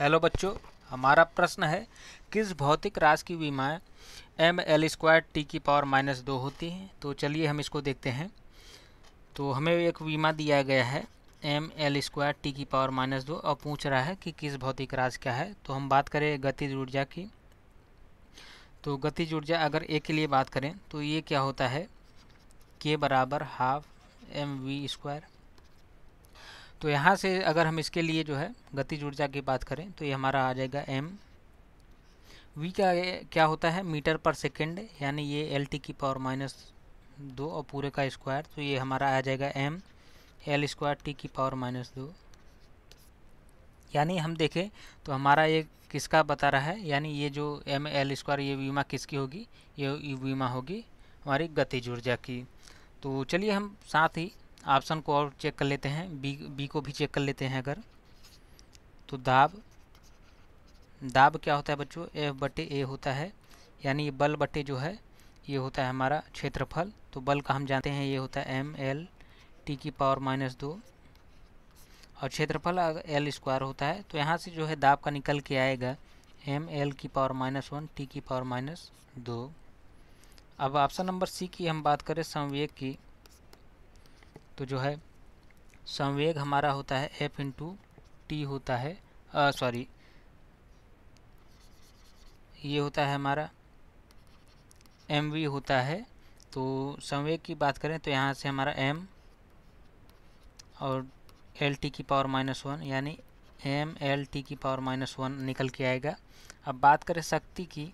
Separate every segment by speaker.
Speaker 1: hello बच्चों हमारा प्रश्न है किस भौतिक राशि की विमाएँ एम एल स्क्वायर टी की पावर माइनस दो होती हैं तो चलिए हम इसको देखते हैं तो हमें एक विमा दिया गया है एम एल स्क्वायर टी की पावर माइनस दो और पूछ रहा है कि किस भौतिक राशि क्या है तो हम बात करें गतिज ऊर्जा की तो गतिज ऊर्जा अगर ए के लिए बात करें तो ये क्या होता है के बराबर हाफ एम वी स्क्वायर तो यहाँ से अगर हम इसके लिए जो है गतिज ऊर्जा की बात करें तो ये हमारा आ जाएगा एम वी का क्या होता है मीटर पर सेकेंड यानी ये एल टी की पावर माइनस दो और पूरे का स्क्वायर तो ये हमारा आ जाएगा एम एल स्क्वायर टी की पावर माइनस दो यानी हम देखें तो हमारा ये किसका बता रहा है यानी ये जो एम एल स्क्वायर ये वीमा किसकी होगी ये वीमा होगी हमारी गतिज ऊर्जा की तो चलिए हम साथ ही ऑप्शन को और चेक कर लेते हैं बी बी को भी चेक कर लेते हैं अगर तो दाब दाब क्या होता है बच्चों एफ बटे ए होता है यानी ये बल बटे जो है ये होता है हमारा क्षेत्रफल तो बल का हम जानते हैं ये होता है एम एल टी की पावर माइनस दो और क्षेत्रफल एल स्क्वायर होता है तो यहाँ से जो है दाब का निकल के आएगा एम एल की पावर माइनस वन टी की पावर माइनस दो अब ऑप्शन नंबर सी की हम बात करें संवेग की तो जो है संवेग हमारा होता है एफ इंटू टी होता है सॉरी ये होता है हमारा एम वी होता है तो संवेग की बात करें तो यहाँ से हमारा एम और एल टी की पावर माइनस वन यानी एम एल टी की पावर माइनस वन निकल के आएगा अब बात करें शक्ति की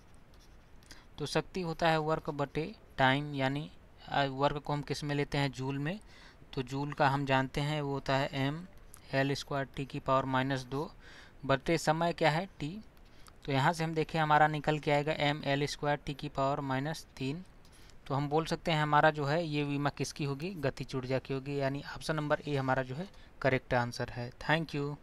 Speaker 1: तो शक्ति होता है वर्क बटे टाइम यानी वर्क को हम किस में लेते हैं जूल में तो जूल का हम जानते हैं वो होता है एम एल स्क्वायर टी की पावर माइनस दो बढ़ते समय क्या है टी तो यहाँ से हम देखें हमारा निकल के आएगा एम एल स्क्वायर टी की पावर माइनस तीन तो हम बोल सकते हैं हमारा जो है ये वीमा किसकी होगी गति ऊर्जा की होगी यानी ऑप्शन नंबर ए हमारा जो है करेक्ट आंसर है थैंक यू